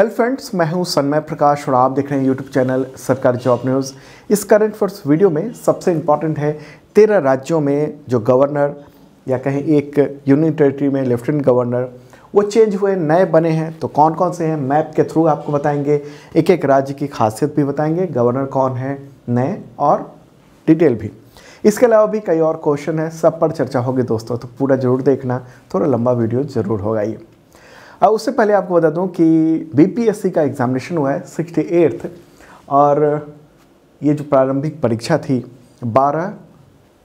hello friends मैं हूं सन्मय प्रकाश और आप देख रहे हैं यूट्यूब चैनल सरकारी जॉब न्यूज़ इस करंट फर्स वीडियो में सबसे इम्पॉर्टेंट है तेरह राज्यों में जो गवर्नर या कहें एक यूनियन टेरेटरी में लेफ्टिनेंट गवर्नर वो चेंज हुए नए बने हैं तो कौन कौन से हैं मैप के थ्रू आपको बताएंगे एक एक राज्य की खासियत भी बताएंगे गवर्नर कौन है नए और डिटेल भी इसके अलावा भी कई और क्वेश्चन है सब पर चर्चा होगी दोस्तों तो पूरा जरूर देखना थोड़ा लंबा वीडियो ज़रूर होगा ये अब उससे पहले आपको बता दूं कि बीपीएससी का एग्ज़ामिनेशन हुआ है सिक्सटी एट्थ और ये जो प्रारंभिक परीक्षा थी 12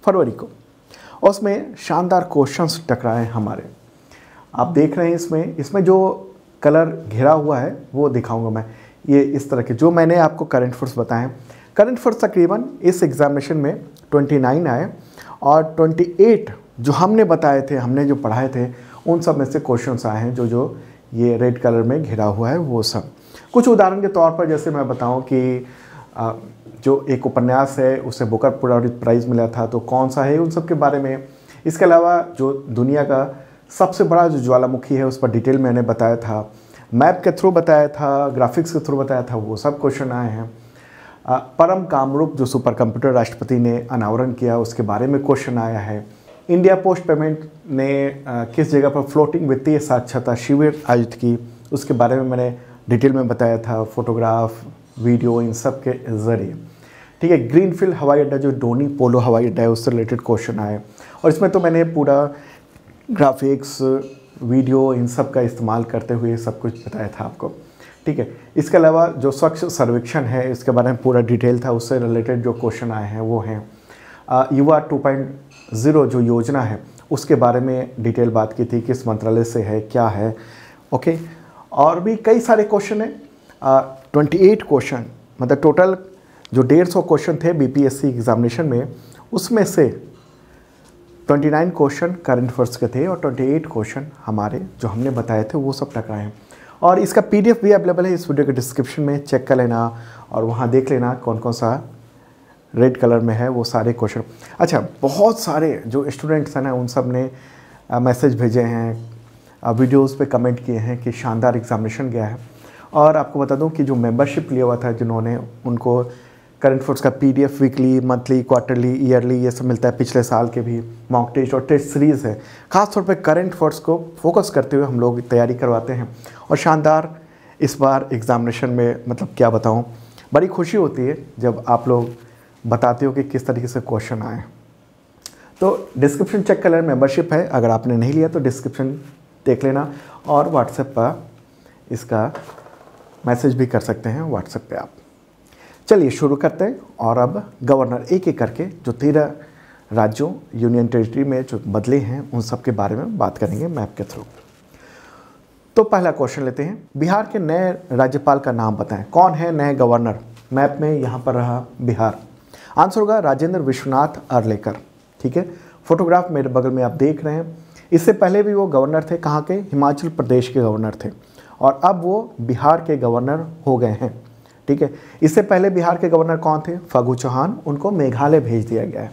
फरवरी को उसमें शानदार क्वेश्चंस टकराए हमारे आप देख रहे हैं इसमें इसमें जो कलर घिरा हुआ है वो दिखाऊंगा मैं ये इस तरह के जो मैंने आपको करंट फोर्स बताए हैं करंट फोर्स तकरीबन इस एग्ज़ामिनेशन में 29 आए और 28 जो हमने बताए थे हमने जो पढ़ाए थे उन सब में से क्वेश्चन आए हैं जो जो ये रेड कलर में घिरा हुआ है वो सब कुछ उदाहरण के तौर पर जैसे मैं बताऊं कि जो एक उपन्यास है उसे बुकर पुरावृत प्राइज़ मिला था तो कौन सा है उन सब के बारे में इसके अलावा जो दुनिया का सबसे बड़ा जो ज्वालामुखी है उस पर डिटेल मैंने बताया था मैप के थ्रू बताया था ग्राफिक्स के थ्रू बताया था वो सब क्वेश्चन आए हैं परम कामरूप जो सुपर कंप्यूटर राष्ट्रपति ने अनावरण किया उसके बारे में क्वेश्चन आया है इंडिया पोस्ट पेमेंट ने किस जगह पर फ्लोटिंग वित्तीय साक्षरता शिविर आयोजित की उसके बारे में मैंने डिटेल में बताया था फोटोग्राफ वीडियो इन सब के ज़रिए ठीक है ग्रीनफील्ड हवाई अड्डा जो डोनी पोलो हवाई अड्डा है उससे रिलेटेड क्वेश्चन आए और इसमें तो मैंने पूरा ग्राफिक्स वीडियो इन सब का इस्तेमाल करते हुए सब कुछ बताया था आपको ठीक है इसके अलावा जो स्वच्छ सर्वेक्षण है इसके बारे में पूरा डिटेल था उससे रिलेटेड जो क्वेश्चन आए हैं वो हैं युवा टू पॉइंट ज़ीरो जो योजना है उसके बारे में डिटेल बात की थी किस मंत्रालय से है क्या है ओके और भी कई सारे क्वेश्चन हैं ट्वेंटी एट क्वेश्चन मतलब टोटल जो डेढ़ सौ क्वेश्चन थे बीपीएससी एग्जामिनेशन में उसमें से twenty nine question current affairs के थे और ट्वेंटी एट क्वेश्चन हमारे जो हमने बताए थे वो सब टकराए हैं और इसका पीडीएफ भी अवेलेबल है इस वीडियो के डिस्क्रिप्शन में चेक कर लेना और वहाँ देख लेना कौन कौन सा रेड कलर में है वो सारे क्वेश्चन अच्छा बहुत सारे जो स्टूडेंट्स हैं ना उन सब ने मैसेज भेजे हैं वीडियोस पे कमेंट किए हैं कि शानदार एग्जामिनेशन गया है और आपको बता दूं कि जो मेंबरशिप लिया हुआ था जिन्होंने उनको करंट फोर्स का P weekly monthly quarterly yearly ये सब मिलता है पिछले साल के भी मॉक टेस्ट और टेस्ट सीरीज़ है खासतौर पर करंट फोर्स को फोकस करते हुए हम लोग तैयारी करवाते हैं और शानदार इस बार एग्ज़ामिनेशन में मतलब क्या बताऊँ बड़ी खुशी होती है जब आप लोग बताते हो कि किस तरीके से क्वेश्चन आए तो डिस्क्रिप्शन चेक कर लेना मेंबरशिप है अगर आपने नहीं लिया तो डिस्क्रिप्शन देख लेना और व्हाट्सएप पर इसका मैसेज भी कर सकते हैं व्हाट्सएप पे आप चलिए शुरू करते हैं और अब गवर्नर एक एक करके जो तेरह राज्यों यूनियन टेरिटरी में जो बदले हैं उन सब के बारे में बात करेंगे मैप के थ्रू तो पहला क्वेश्चन लेते हैं बिहार के नए राज्यपाल का नाम बताएं कौन है नए गवर्नर मैप में यहाँ पर रहा बिहार आंसर होगा राजेंद्र विश्वनाथ अर्लेकर ठीक है फोटोग्राफ मेरे बगल में आप देख रहे हैं इससे पहले भी वो गवर्नर थे कहाँ के हिमाचल प्रदेश के गवर्नर थे और अब वो बिहार के गवर्नर हो गए हैं ठीक है इससे पहले बिहार के गवर्नर कौन थे फागू चौहान उनको मेघालय भेज दिया गया है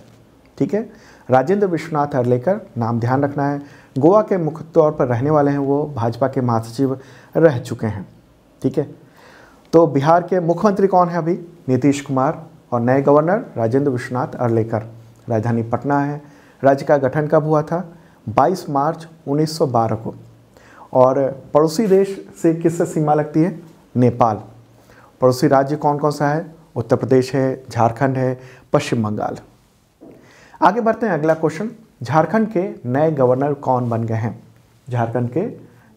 ठीक है राजेंद्र विश्वनाथ अर्लेकर नाम ध्यान रखना है गोवा के मुख्य तौर पर रहने वाले हैं वो भाजपा के महासचिव रह चुके हैं ठीक है तो बिहार के मुख्यमंत्री कौन है अभी नीतीश कुमार और नए गवर्नर राजेंद्र विश्वनाथ अर्लेकर राजधानी पटना है राज्य का गठन कब हुआ था 22 मार्च 1912 को और पड़ोसी देश से किससे सीमा लगती है नेपाल पड़ोसी राज्य कौन कौन सा है उत्तर प्रदेश है झारखंड है पश्चिम बंगाल आगे बढ़ते हैं अगला क्वेश्चन झारखंड के नए गवर्नर कौन बन गए हैं झारखंड के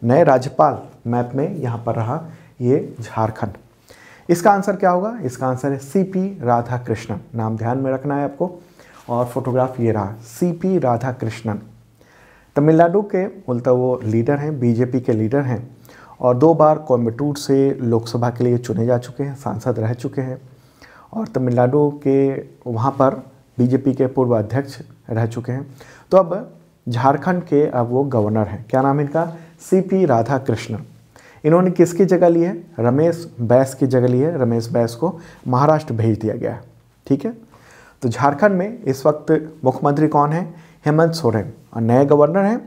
नए राज्यपाल मैप में यहाँ पर रहा ये झारखंड इसका आंसर क्या होगा इसका आंसर है सी पी राधा कृष्णन नाम ध्यान में रखना है आपको और फोटोग्राफ ये रहा सी पी राधा कृष्णन तमिलनाडु के बोलते वो लीडर हैं बीजेपी के लीडर हैं और दो बार कोयम्बटूर से लोकसभा के लिए चुने जा चुके हैं सांसद रह चुके हैं और तमिलनाडु के वहाँ पर बीजेपी के पूर्व अध्यक्ष रह चुके हैं तो अब झारखंड के अब वो गवर्नर हैं क्या नाम है इनका सी पी राधा कृष्णन इन्होंने किसकी जगह ली है रमेश बैस की जगह ली है रमेश बैस को महाराष्ट्र भेज दिया गया है ठीक है तो झारखंड में इस वक्त मुख्यमंत्री कौन है हेमंत सोरेन और नए गवर्नर हैं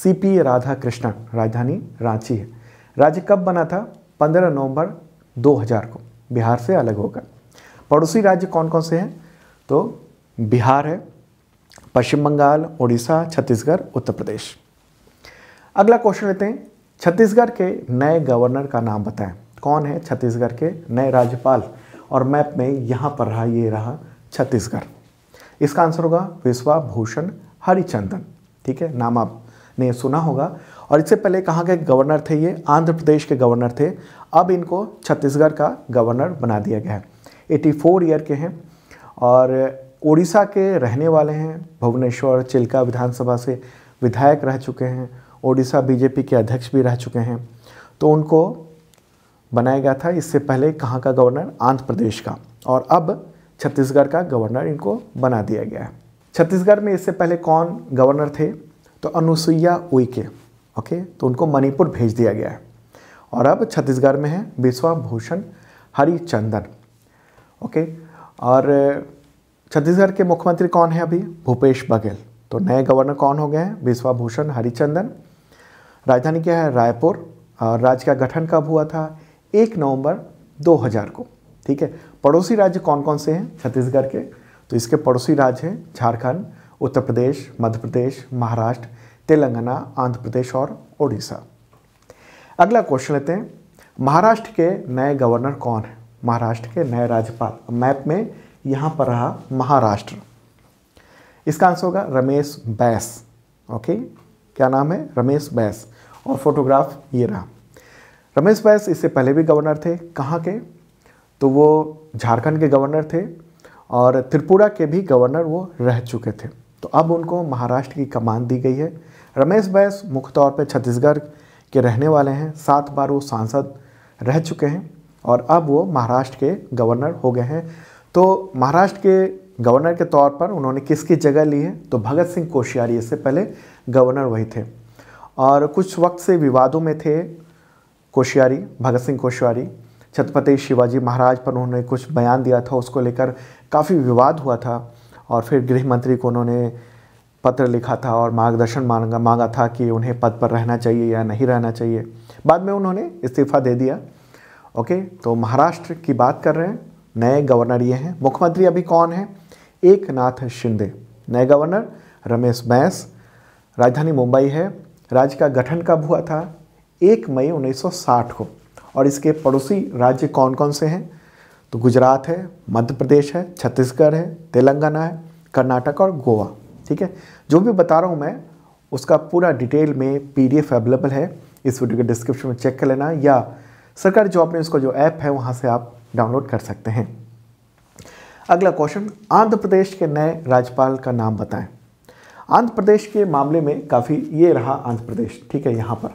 सी पी राधा कृष्णन राजधानी रांची है राज्य कब बना था 15 नवंबर 2000 को बिहार से अलग होकर पड़ोसी राज्य कौन कौन से हैं तो बिहार है पश्चिम बंगाल उड़ीसा छत्तीसगढ़ उत्तर प्रदेश अगला क्वेश्चन लेते हैं छत्तीसगढ़ के नए गवर्नर का नाम बताएं कौन है छत्तीसगढ़ के नए राज्यपाल और मैप में यहाँ पर रहा ये रहा छत्तीसगढ़ इसका आंसर होगा विश्वा भूषण हरिचंदन ठीक है नाम आपने सुना होगा और इससे पहले कहाँ के गवर्नर थे ये आंध्र प्रदेश के गवर्नर थे अब इनको छत्तीसगढ़ का गवर्नर बना दिया गया है एटी फोर ईयर के हैं और उड़ीसा के रहने वाले हैं भुवनेश्वर चिल्का विधानसभा से विधायक रह चुके हैं ओडिशा बीजेपी के अध्यक्ष भी रह चुके हैं तो उनको बनाया गया था इससे पहले कहाँ का गवर्नर आंध्र प्रदेश का और अब छत्तीसगढ़ का गवर्नर इनको बना दिया गया है छत्तीसगढ़ में इससे पहले कौन गवर्नर थे तो अनुसुईया उइके ओके तो उनको मणिपुर भेज दिया गया है और अब छत्तीसगढ़ में है बिस्वा भूषण हरिचंदन ओके और छत्तीसगढ़ के मुख्यमंत्री कौन है अभी भूपेश बघेल तो नए गवर्नर कौन हो गए हैं विश्वाभूषण हरिचंदन राजधानी क्या है रायपुर और राज्य का गठन कब हुआ था एक नवंबर 2000 को ठीक है पड़ोसी राज्य कौन कौन से हैं छत्तीसगढ़ के तो इसके पड़ोसी राज्य हैं झारखंड उत्तर प्रदेश मध्य प्रदेश महाराष्ट्र तेलंगाना आंध्र प्रदेश और उड़ीसा अगला क्वेश्चन लेते हैं महाराष्ट्र के नए गवर्नर कौन है महाराष्ट्र के नए राज्यपाल मैप में यहाँ पर रहा महाराष्ट्र इसका आंसर होगा रमेश बैस ओके क्या नाम है रमेश बैस और फोटोग्राफ ये रहा रमेश बैस इससे पहले भी गवर्नर थे कहाँ के तो वो झारखंड के गवर्नर थे और त्रिपुरा के भी गवर्नर वो रह चुके थे तो अब उनको महाराष्ट्र की कमान दी गई है रमेश बैस मुख्य तौर पर छत्तीसगढ़ के रहने वाले हैं सात बार वो सांसद रह चुके हैं और अब वो महाराष्ट्र के गवर्नर हो गए हैं तो महाराष्ट्र के गवर्नर के तौर पर उन्होंने किसकी जगह ली है तो भगत सिंह कोश्यारी इससे पहले गवर्नर वही थे और कुछ वक्त से विवादों में थे कोश्यारी भगत सिंह कोश्यारी छत्रपति शिवाजी महाराज पर उन्होंने कुछ बयान दिया था उसको लेकर काफ़ी विवाद हुआ था और फिर गृह मंत्री को उन्होंने पत्र लिखा था और मार्गदर्शन मांगा मांगा था कि उन्हें पद पर रहना चाहिए या नहीं रहना चाहिए बाद में उन्होंने इस्तीफा दे दिया ओके तो महाराष्ट्र की बात कर रहे हैं नए गवर्नर ये हैं मुख्यमंत्री अभी कौन है एक नाथ शिंदे नए गवर्नर रमेश बैंस राजधानी मुंबई है राज्य का गठन कब हुआ था एक मई 1960 को और इसके पड़ोसी राज्य कौन कौन से हैं तो गुजरात है मध्य प्रदेश है छत्तीसगढ़ है तेलंगाना है कर्नाटक और गोवा ठीक है जो भी बता रहा हूँ मैं उसका पूरा डिटेल में पीडीएफ अवेलेबल है इस वीडियो के डिस्क्रिप्शन में चेक कर लेना या सरकारी जॉब में उसका जो ऐप है वहाँ से आप डाउनलोड कर सकते हैं अगला क्वेश्चन आंध्र प्रदेश के नए राज्यपाल का नाम बताएं आंध्र प्रदेश के मामले में काफ़ी ये रहा आंध्र प्रदेश ठीक है यहाँ पर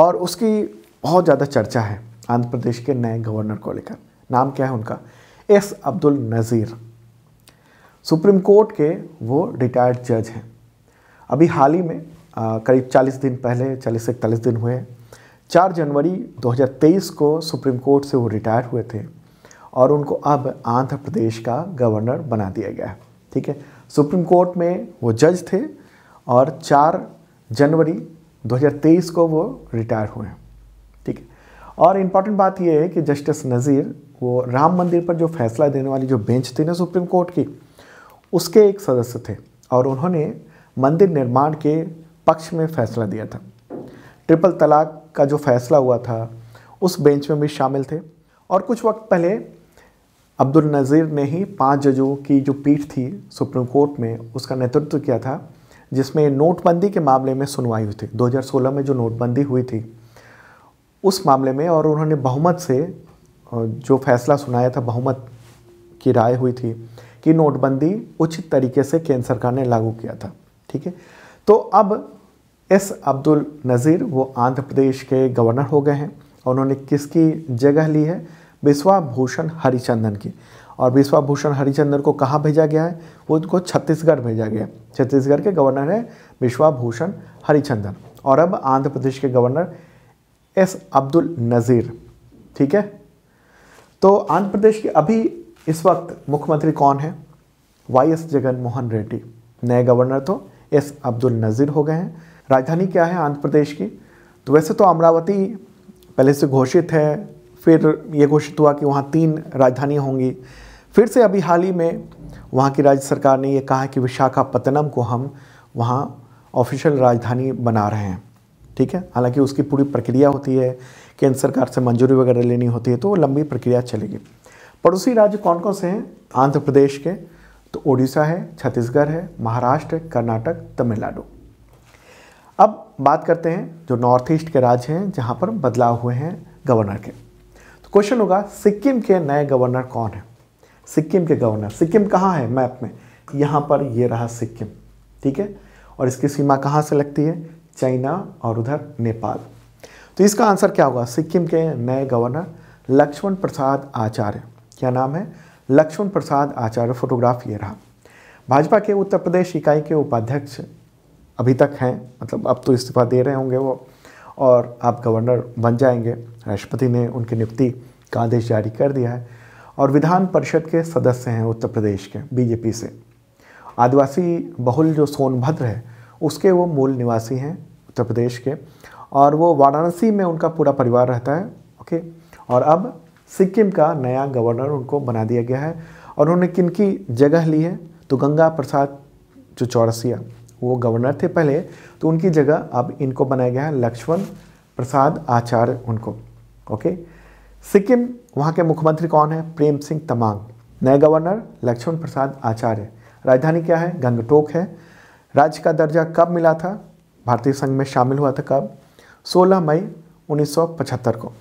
और उसकी बहुत ज़्यादा चर्चा है आंध्र प्रदेश के नए गवर्नर को लेकर नाम क्या है उनका S Abdul Nazeer Supreme Court के वो रिटायर्ड जज हैं अभी हाल ही में करीब 40 दिन पहले 40 से इकतालीस दिन हुए चार जनवरी 2023 को सुप्रीम कोर्ट से वो रिटायर हुए थे और उनको अब आंध्र प्रदेश का गवर्नर बना दिया गया है ठीक है सुप्रीम कोर्ट में वो जज थे और 4 जनवरी 2023 को वो रिटायर हुए ठीक है और इम्पॉर्टेंट बात यह है कि जस्टिस नज़ीर वो राम मंदिर पर जो फैसला देने वाली जो बेंच थी ना सुप्रीम कोर्ट की उसके एक सदस्य थे और उन्होंने मंदिर निर्माण के पक्ष में फैसला दिया था ट्रिपल तलाक का जो फैसला हुआ था उस बेंच में भी शामिल थे और कुछ वक्त पहले अब्दुल नज़ीर ने ही पांच जजों की जो पीठ थी सुप्रीम कोर्ट में उसका नेतृत्व किया था जिसमें नोटबंदी के मामले में सुनवाई हुई थी 2016 में जो नोटबंदी हुई थी उस मामले में और उन्होंने बहुमत से जो फैसला सुनाया था बहुमत की राय हुई थी कि नोटबंदी उचित तरीके से केंद्र सरकार ने लागू किया था ठीक है तो अब एस अब्दुल नज़ीर वो आंध्र प्रदेश के गवर्नर हो गए हैं उन्होंने किसकी जगह ली है विश्वाभूषण हरिचंदन की और विश्वाभूषण हरिचंदन को कहाँ भेजा गया है वो उनको छत्तीसगढ़ भेजा गया छत्तीसगढ़ के गवर्नर हैं विश्वाभूषण हरिचंदन और अब आंध्र प्रदेश के गवर्नर एस अब्दुल नज़ीर ठीक है तो आंध्र प्रदेश के अभी इस वक्त मुख्यमंत्री कौन है वाई एस जगन मोहन रेड्डी नए गवर्नर तो एस अब्दुल नज़ीर हो गए हैं राजधानी क्या है आंध्र प्रदेश की तो वैसे तो अमरावती पहले से घोषित है फिर ये घोषित हुआ कि वहाँ तीन राजधानी होंगी फिर से अभी हाल ही में वहाँ की राज्य सरकार ने ये कहा कि विशाखापत्तनम को हम वहाँ ऑफिशियल राजधानी बना रहे हैं ठीक है हालांकि उसकी पूरी प्रक्रिया होती है केंद्र सरकार से मंजूरी वगैरह लेनी होती है तो वो लंबी प्रक्रिया चलेगी पड़ोसी राज्य कौन कौन से हैं आंध्र प्रदेश के तो ओडिशा है छत्तीसगढ़ है महाराष्ट्र कर्नाटक तमिलनाडु अब बात करते हैं जो नॉर्थ ईस्ट के राज्य हैं जहाँ पर बदलाव हुए हैं गवर्नर के क्वेश्चन होगा सिक्किम के नए गवर्नर कौन है सिक्किम के गवर्नर सिक्किम कहाँ है मैप में यहाँ पर ये रहा सिक्किम ठीक है और इसकी सीमा कहाँ से लगती है चाइना और उधर नेपाल तो इसका आंसर क्या होगा सिक्किम के नए गवर्नर लक्ष्मण प्रसाद आचार्य क्या नाम है लक्ष्मण प्रसाद आचार्य फोटोग्राफ ये रहा भाजपा के उत्तर प्रदेश इकाई के उपाध्यक्ष अभी तक हैं मतलब अब तो इस्तीफा दे रहे होंगे वो और आप गवर्नर बन जाएंगे राष्ट्रपति ने उनकी नियुक्ति का आदेश जारी कर दिया है और विधान परिषद के सदस्य हैं उत्तर प्रदेश के बीजेपी से आदिवासी बहुल जो सोनभद्र है उसके वो मूल निवासी हैं उत्तर प्रदेश के और वो वाराणसी में उनका पूरा परिवार रहता है ओके और अब सिक्किम का नया गवर्नर उनको बना दिया गया है और उन्होंने किन की जगह ली है तो गंगा प्रसाद जो चौरसिया वो गवर्नर थे पहले तो उनकी जगह अब इनको बनाया गया है लक्ष्मण प्रसाद आचार्य उनको ओके सिक्किम वहाँ के मुख्यमंत्री कौन है प्रेम सिंह तमांग नए गवर्नर लक्ष्मण प्रसाद आचार्य राजधानी क्या है गंगटोक है राज्य का दर्जा कब मिला था भारतीय संघ में शामिल हुआ था कब 16 मई 1975 को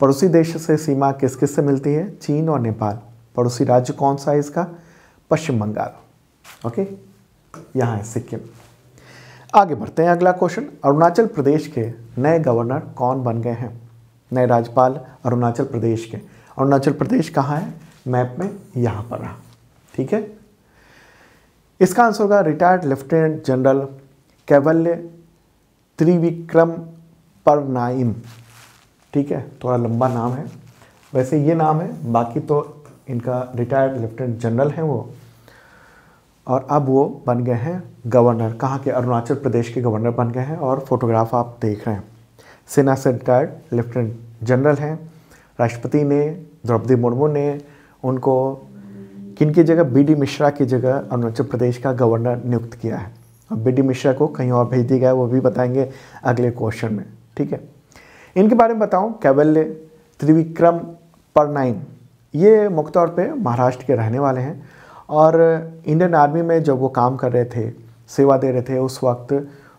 पड़ोसी देश से सीमा किस किस से मिलती है चीन और नेपाल पड़ोसी राज्य कौन सा है इसका पश्चिम बंगाल ओके यहाँ है सिक्किम आगे बढ़ते हैं अगला क्वेश्चन अरुणाचल प्रदेश के नए गवर्नर कौन बन गए हैं नए राज्यपाल अरुणाचल प्रदेश के अरुणाचल प्रदेश कहाँ है मैप में यहाँ पर रहा ठीक है इसका आंसर होगा रिटायर्ड लेफ्टिनेंट जनरल कैवल्य त्रिविक्रम परनाइम ठीक है थोड़ा लंबा नाम है वैसे ये नाम है बाकी तो इनका रिटायर्ड लेफ्टिनेंट जनरल हैं वो और अब वो बन गए हैं गवर्नर कहाँ के अरुणाचल प्रदेश के गवर्नर बन गए हैं और फोटोग्राफ आप देख रहे हैं सेना से रिटायर्ड लेफ्टिनेंट जनरल हैं राष्ट्रपति ने द्रौपदी मुर्मू ने उनको किन की जगह बी डी मिश्रा की जगह अरुणाचल प्रदेश का गवर्नर नियुक्त किया है और बी डी मिश्रा को कहीं और भेज दिया गया वो भी बताएंगे अगले क्वेश्चन में ठीक है इनके बारे में बताऊँ कैवल्य त्रिविक्रम नाइन ये मुख्य तौर पर महाराष्ट्र के रहने वाले हैं और इंडियन आर्मी में जब वो काम कर रहे थे सेवा दे रहे थे उस वक्त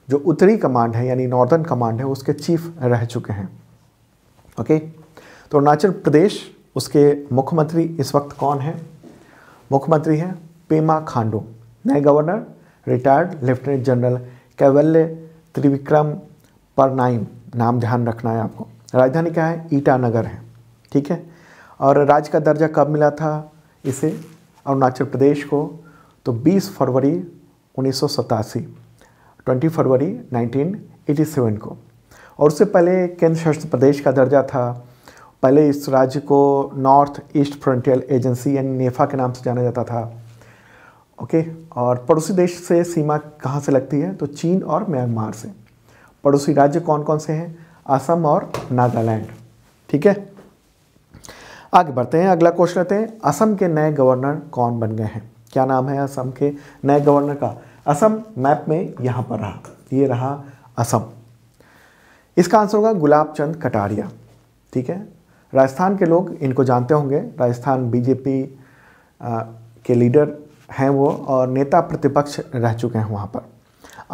जो उत्तरी कमांड है यानी नॉर्दर्न कमांड है उसके चीफ रह चुके हैं ओके तो अरुणाचल प्रदेश उसके मुख्यमंत्री इस वक्त कौन है मुख्यमंत्री हैं पेमा खांडू नए गवर्नर रिटायर्ड लेफ्टिनेंट जनरल कैवल्य त्रिविक्रम परनाइम नाम ध्यान रखना है आपको राजधानी क्या है ईटानगर है ठीक है और राज्य का दर्जा कब मिला था इसे अरुणाचल प्रदेश को तो 20 फरवरी उन्नीस 20 फरवरी 1987 को और उससे पहले केंद्र शासित प्रदेश का दर्जा था पहले इस राज्य को नॉर्थ ईस्ट फ्रंटियर एजेंसी यानी नेफा के नाम से जाना जाता था ओके और पड़ोसी देश से सीमा कहाँ से लगती है तो चीन और म्यांमार से पड़ोसी राज्य कौन कौन से हैं असम और नागालैंड ठीक है आगे बढ़ते हैं अगला क्वेश्चन लेते हैं असम के नए गवर्नर कौन बन गए हैं क्या नाम है असम के नए गवर्नर का असम मैप में यहाँ पर रहा ये रहा असम इसका आंसर होगा गुलाब चंद कटारिया ठीक है राजस्थान के लोग इनको जानते होंगे राजस्थान बीजेपी के लीडर हैं वो और नेता प्रतिपक्ष रह चुके हैं वहाँ पर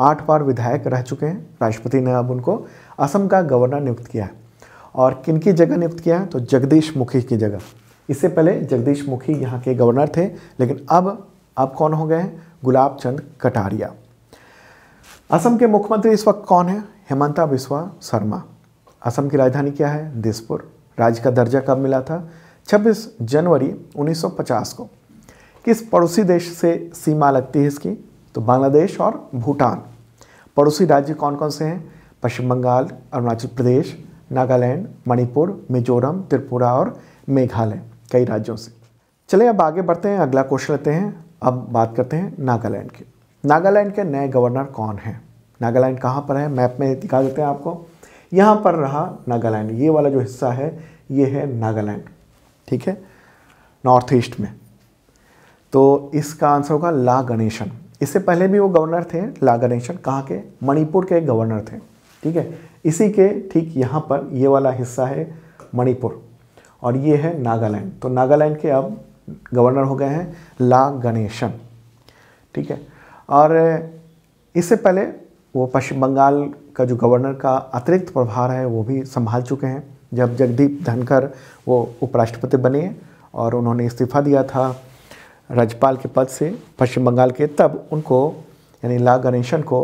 आठ बार विधायक रह चुके हैं राष्ट्रपति ने अब उनको असम का गवर्नर नियुक्त किया है और किन की जगह नियुक्त किया तो जगदीश मुखी की जगह इससे पहले जगदीश मुखी यहाँ के गवर्नर थे लेकिन अब अब कौन हो गए हैं गुलाब चंद कटारिया असम के मुख्यमंत्री इस वक्त कौन है हेमंता बिस्वा शर्मा असम की राजधानी क्या है दिसपुर राज्य का दर्जा कब मिला था 26 जनवरी 1950 को किस पड़ोसी देश से सीमा लगती है इसकी तो बांग्लादेश और भूटान पड़ोसी राज्य कौन कौन से हैं पश्चिम बंगाल अरुणाचल प्रदेश नागालैंड मणिपुर मिजोरम त्रिपुरा और मेघालय कई राज्यों से चले अब आगे बढ़ते हैं अगला क्वेश्चन लेते हैं अब बात करते हैं नागालैंड की नागालैंड के नए गवर्नर कौन हैं नागालैंड कहाँ पर है मैप में दिखा देते हैं आपको यहाँ पर रहा नागालैंड ये वाला जो हिस्सा है ये है नागालैंड ठीक है नॉर्थ ईस्ट में तो इसका आंसर होगा ला गणेशन इससे पहले भी वो गवर्नर थे ला गणेशन कहाँ के मणिपुर के गवर्नर थे ठीक है इसी के ठीक यहाँ पर ये वाला हिस्सा है मणिपुर और ये है नागालैंड तो नागालैंड के अब गवर्नर हो गए हैं ला गणेशन ठीक है और इससे पहले वो पश्चिम बंगाल का जो गवर्नर का अतिरिक्त प्रभार है वो भी संभाल चुके हैं जब जगदीप धनखर वो उपराष्ट्रपति बने और उन्होंने इस्तीफा दिया था राज्यपाल के पद से पश्चिम बंगाल के तब उनको यानी ला गणेशन को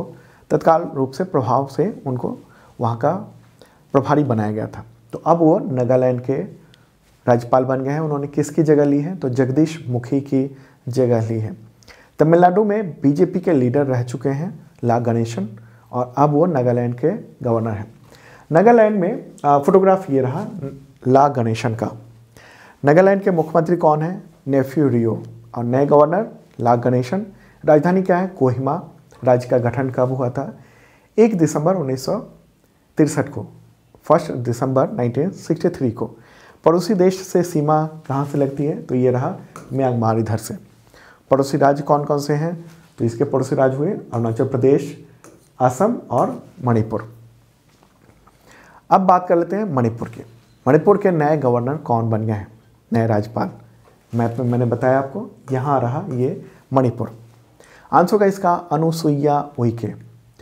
तत्काल रूप से प्रभाव से उनको वहाँ का प्रभारी बनाया गया था तो अब वो नागालैंड के राज्यपाल बन गए हैं उन्होंने किसकी जगह ली है तो जगदीश मुखी की जगह ली है तमिलनाडु में बीजेपी के लीडर रह चुके हैं ला गणेशन और अब वो नागालैंड के गवर्नर हैं नागालैंड में फोटोग्राफ ये रहा ला गणेशन का नागालैंड के मुख्यमंत्री कौन है नेफ्यू रियो और नए गवर्नर ला गणेशन राजधानी क्या है कोहिमा राज्य का गठन कब हुआ था एक दिसंबर उन्नीस तिरसठ को फर्स्ट दिसंबर 1963 को पड़ोसी देश से सीमा कहाँ से लगती है तो ये रहा म्यांमार इधर से पड़ोसी राज्य कौन कौन से हैं तो इसके पड़ोसी राज्य हुए अरुणाचल प्रदेश असम और मणिपुर अब बात कर लेते हैं मणिपुर के मणिपुर के नए गवर्नर कौन बन गए हैं नए राज्यपाल मैप में मैंने बताया आपको यहाँ रहा ये मणिपुर आंसर का इसका अनुसुईया उइके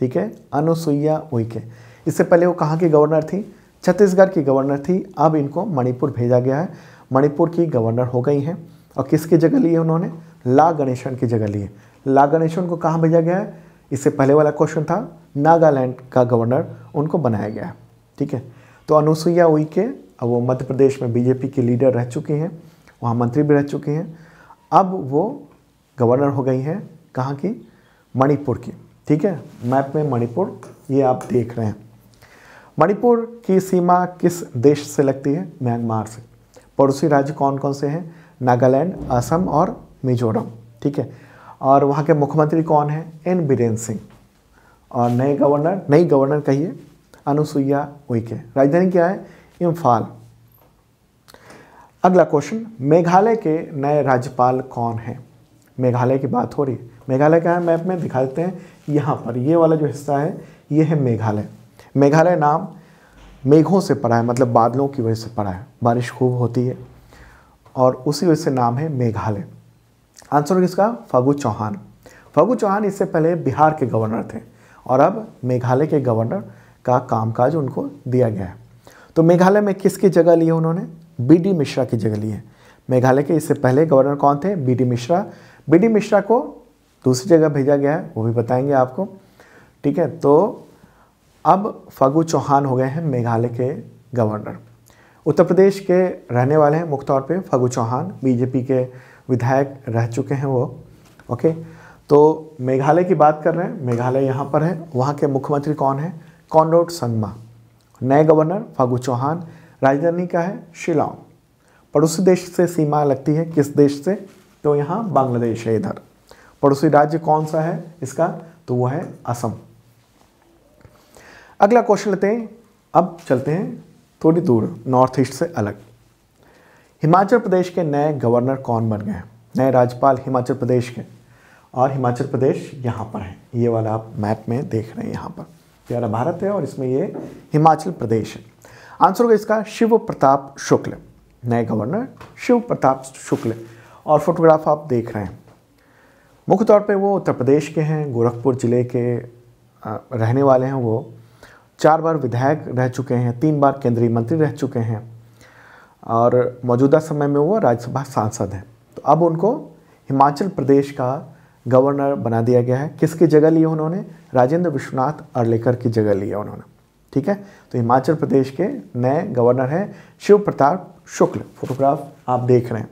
ठीक है अनुसुईया उइके इससे पहले वो कहाँ की गवर्नर थी छत्तीसगढ़ की गवर्नर थी अब इनको मणिपुर भेजा गया है मणिपुर की गवर्नर हो गई हैं और किसकी जगह ली है उन्होंने ला गणेशन की जगह ली है ला गणेशन को कहाँ भेजा गया है इससे पहले वाला क्वेश्चन था नागालैंड का गवर्नर उनको बनाया गया है ठीक है तो अनुसुईया उइके अब वो मध्य प्रदेश में बीजेपी के लीडर रह चुके हैं वहाँ मंत्री भी रह चुके हैं अब वो गवर्नर हो गई हैं कहाँ की मणिपुर की ठीक है मैप में मणिपुर ये आप देख रहे हैं मणिपुर की सीमा किस देश से लगती है म्यांमार से पड़ोसी राज्य कौन कौन से हैं नागालैंड असम और मिजोरम ठीक है और वहाँ के मुख्यमंत्री कौन है एन बीरेन सिंह और नए गवर्नर नई गवर्नर कहिए अनुसुईया उइके राजधानी क्या है इम्फाल अगला क्वेश्चन मेघालय के नए राज्यपाल कौन हैं मेघालय की बात हो रही है मेघालय का है मैप में दिखा देते हैं यहाँ पर ये वाला जो हिस्सा है ये है मेघालय मेघालय नाम मेघों से पड़ा है मतलब बादलों की वजह से पड़ा है बारिश खूब होती है और उसी वजह से नाम है मेघालय आंसर किसका फागू चौहान फागू चौहान इससे पहले बिहार के गवर्नर थे और अब मेघालय के गवर्नर का कामकाज उनको दिया गया है तो मेघालय में किसकी जगह ली है उन्होंने बी डी मिश्रा की जगह ली है मेघालय के इससे पहले गवर्नर कौन थे B D Mishra B D Mishra को दूसरी जगह भेजा गया है वो भी बताएंगे आपको ठीक है तो अब फगु चौहान हो गए हैं मेघालय के गवर्नर उत्तर प्रदेश के रहने वाले हैं मुख्य तौर पर फागू चौहान बीजेपी के विधायक रह चुके हैं वो ओके तो मेघालय की बात कर रहे हैं मेघालय यहाँ पर है वहाँ के मुख्यमंत्री कौन है कॉनरोड संगमा नए गवर्नर फागू चौहान राजधानी का है शिलांग पड़ोसी देश से सीमा लगती है किस देश से तो यहाँ बांग्लादेश है इधर पड़ोसी राज्य कौन सा है इसका तो वो है असम अगला क्वेश्चन लेते हैं अब चलते हैं थोड़ी दूर नॉर्थ ईस्ट से अलग हिमाचल प्रदेश के नए गवर्नर कौन बन गए नए राज्यपाल हिमाचल प्रदेश के और हिमाचल प्रदेश यहाँ पर है ये वाला आप मैप में देख रहे हैं यहाँ पर प्यारा भारत है और इसमें ये हिमाचल प्रदेश है आंसर होगा इसका शिव प्रताप शुक्ल नए गवर्नर शिव प्रताप शुक्ल और फोटोग्राफ आप देख रहे हैं मुख्य तौर पे वो उत्तर प्रदेश के हैं गोरखपुर ज़िले के रहने वाले हैं वो चार बार विधायक रह चुके हैं तीन बार केंद्रीय मंत्री रह चुके हैं और मौजूदा समय में वो राज्यसभा सांसद हैं तो अब उनको हिमाचल प्रदेश का गवर्नर बना दिया गया है किसकी जगह ली उन्होंने राजेंद्र विश्वनाथ अर्लेकर की जगह लिया उन्होंने ठीक है तो हिमाचल प्रदेश के नए गवर्नर हैं शिव प्रताप शुक्ल फोटोग्राफ आप देख रहे हैं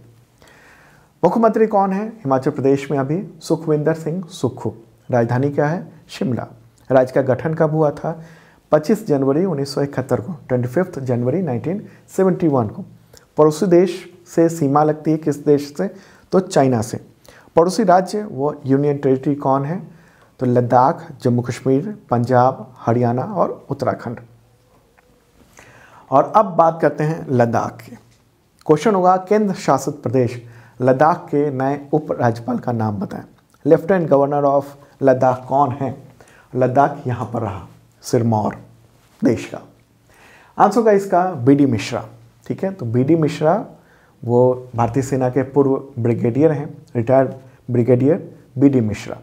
मुख्यमंत्री कौन है हिमाचल प्रदेश में अभी सुखविंदर सिंह सुक्खू राजधानी क्या है शिमला राज्य का गठन कब हुआ था 25 जनवरी उन्नीस को ट्वेंटी जनवरी 1971 को पड़ोसी देश से सीमा लगती है किस देश से तो चाइना से पड़ोसी राज्य वो यूनियन टेरिटरी कौन है तो लद्दाख जम्मू कश्मीर पंजाब हरियाणा और उत्तराखंड और अब बात करते हैं लद्दाख की क्वेश्चन होगा केंद्र शासित प्रदेश लद्दाख के नए उपराज्यपाल का नाम बताएं लेफ्टिनेंट गवर्नर ऑफ लद्दाख कौन है लद्दाख यहाँ पर रहा सिरमौर देश का आंसर होगा इसका बीडी मिश्रा ठीक है तो बीडी मिश्रा वो भारतीय सेना के पूर्व ब्रिगेडियर हैं रिटायर्ड ब्रिगेडियर बीडी मिश्रा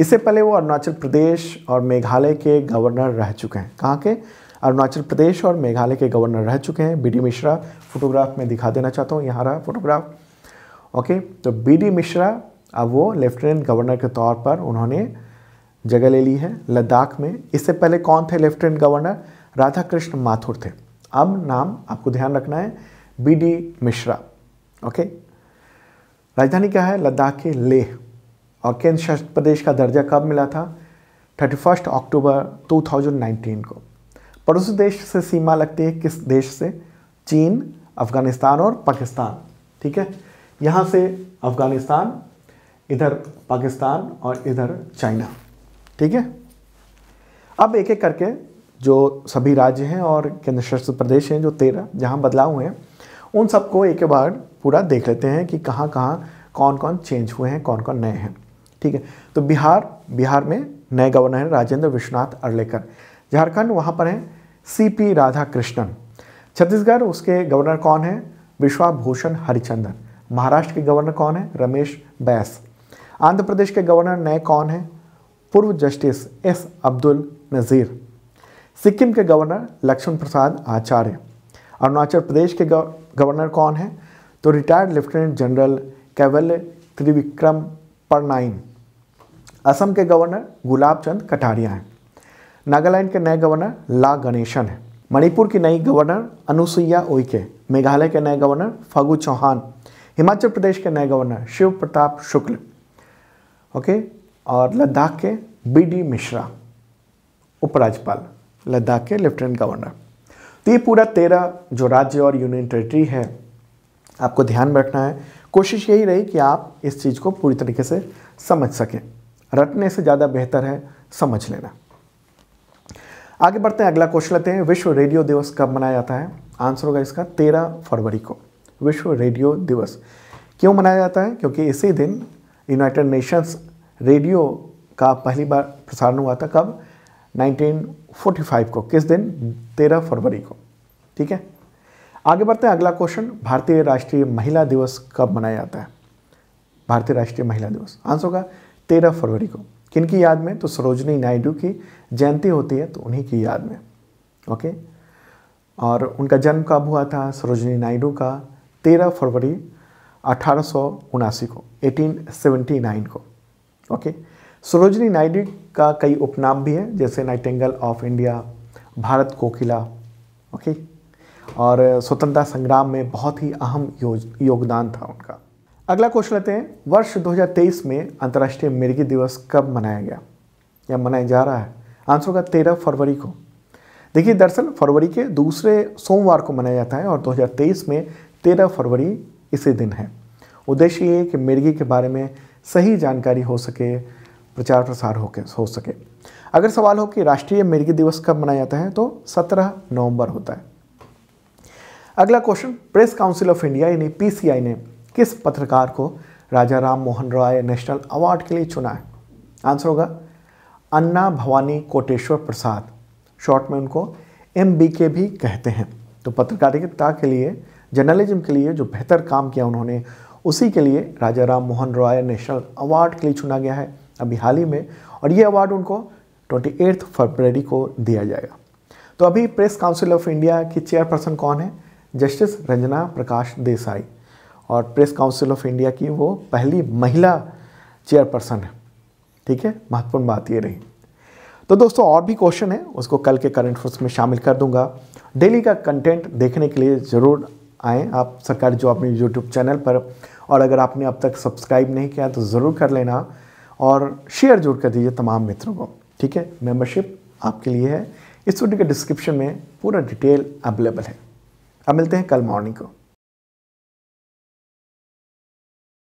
इससे पहले वो अरुणाचल प्रदेश और मेघालय के गवर्नर रह चुके हैं कहाँ के अरुणाचल प्रदेश और मेघालय के गवर्नर रह चुके हैं बीडी मिश्रा फोटोग्राफ में दिखा देना चाहता हूँ यहाँ रहा फोटोग्राफ ओके तो बीडी मिश्रा अब वो लेफ्टिनेंट गवर्नर के तौर पर उन्होंने जगह ले ली है लद्दाख में इससे पहले कौन थे लेफ्टिनेंट गवर्नर राधा कृष्ण माथुर थे अब नाम आपको ध्यान रखना है बी डी मिश्रा ओके राजधानी क्या है लद्दाख के लेह और केंद्र शासित प्रदेश का दर्जा कब मिला था थर्टी फर्स्ट अक्टूबर 2019 को पड़ोसी देश से सीमा लगती है किस देश से चीन अफगानिस्तान और पाकिस्तान ठीक है यहाँ से अफगानिस्तान इधर पाकिस्तान और इधर चाइना ठीक है अब एक एक करके जो सभी राज्य हैं और केंद्र शासित प्रदेश हैं जो तेरह जहाँ बदलाव हुए हैं उन सबको एक बार पूरा देख लेते हैं कि कहाँ कहाँ कौन कौन चेंज हुए हैं कौन कौन नए हैं ठीक है तो बिहार बिहार में नए गवर्नर हैं राजेंद्र विश्वनाथ अर्लेकर झारखंड वहाँ पर हैं सी पी राधा कृष्णन छत्तीसगढ़ उसके गवर्नर कौन हैं विश्वाभूषण हरिचंदन महाराष्ट्र के गवर्नर कौन है रमेश बैस आंध्र प्रदेश के गवर्नर नए कौन हैं पूर्व जस्टिस एस अब्दुल नज़ीर सिक्किम के गवर्नर लक्ष्मण प्रसाद आचार्य अरुणाचल प्रदेश के गवर्नर कौन है तो रिटायर्ड लेफ्टिनेंट जनरल कैवल्य त्रिविक्रम परनाइन असम के गवर्नर गुलाब चंद कटारिया हैं नागालैंड के नए गवर्नर ला गणेशन हैं मणिपुर की नई गवर्नर अनुसुईया उइके मेघालय के नए गवर्नर फागू चौहान हिमाचल प्रदेश के नए गवर्नर शिव प्रताप शुक्ल ओके और लद्दाख के बी डी मिश्रा उपराज्यपाल लद्दाख के लेफ्टिनेंट गवर्नर तो ये पूरा तेरह जो राज्य और यूनियन टेरिटरी है आपको ध्यान में रखना है कोशिश यही रही कि आप इस चीज़ को पूरी तरीके से समझ सकें रटने से ज़्यादा बेहतर है समझ लेना आगे बढ़ते हैं अगला क्वेश्चन लेते हैं विश्व रेडियो दिवस कब मनाया जाता है आंसर होगा इसका तेरह फरवरी को विश्व रेडियो दिवस क्यों मनाया जाता है क्योंकि इसी दिन यूनाइटेड नेशंस रेडियो का पहली बार प्रसारण हुआ था कब 1945 को किस दिन 13 फरवरी को ठीक है आगे बढ़ते हैं अगला क्वेश्चन भारतीय राष्ट्रीय महिला दिवस कब मनाया जाता है भारतीय राष्ट्रीय महिला दिवस आंसर होगा तेरह फरवरी को किन की याद में तो सरोजनी नायडू की जयंती होती है तो उन्हीं की याद में ओके और उनका जन्म कब हुआ था सरोजनी नायडू का तेरह फरवरी अठारह को एटीन सेवेंटी नाइन को ओके सरोजनी नायडू का कई उपनाम भी है जैसे नाइटेंगल ऑफ इंडिया भारत कोकिला ओके और स्वतंत्रता संग्राम में बहुत ही अहम योगदान था उनका अगला क्वेश्चन लेते हैं वर्ष 2023 में अंतर्राष्ट्रीय मिर्गी दिवस कब मनाया गया या मनाया जा रहा है आंसर होगा तेरह फरवरी को देखिए दरअसल फरवरी के दूसरे सोमवार को मनाया जाता है और 2023 में तेरह फरवरी इसी दिन है उद्देश्य ये है कि मिर्गी के बारे में सही जानकारी हो सके प्रचार प्रसार हो के हो सके अगर सवाल हो कि राष्ट्रीय मिर्गी दिवस कब मनाया जाता है तो 17 नवंबर होता है अगला question press council of India यानी पीसीआई ने किस पत्रकार को राजा राम मोहन रॉय नेशनल अवार्ड के लिए चुना है आंसर होगा अन्ना भवानी कोटेश्वर प्रसाद शॉर्ट में उनको एम भी कहते हैं तो पत्रकारिता के लिए जर्नलिज्म के लिए जो बेहतर काम किया उन्होंने उसी के लिए राजा राम मोहन रॉय नेशनल अवार्ड के लिए चुना गया है अभी हाल ही में और ये अवार्ड उनको ट्वेंटी फरवरी को दिया जाएगा तो अभी प्रेस काउंसिल ऑफ इंडिया की चेयरपर्सन कौन है जस्टिस रंजना प्रकाश देसाई और प्रेस काउंसिल ऑफ इंडिया की वो पहली महिला चेयरपर्सन है ठीक है महत्वपूर्ण बात ये रही तो दोस्तों और भी क्वेश्चन है उसको कल के करंट अफेयर्स में शामिल कर दूंगा डेली का कंटेंट देखने के लिए ज़रूर आएँ आप सरकारी जो अपने यूट्यूब चैनल पर और अगर आपने अब तक सब्सक्राइब नहीं किया तो ज़रूर कर लेना और शेयर जरूर कर दीजिए तमाम मित्रों को ठीक है मेम्बरशिप आपके लिए है इस वीडियो के डिस्क्रिप्शन में पूरा डिटेल अवेलेबल है अब मिलते हैं कल मॉर्निंग को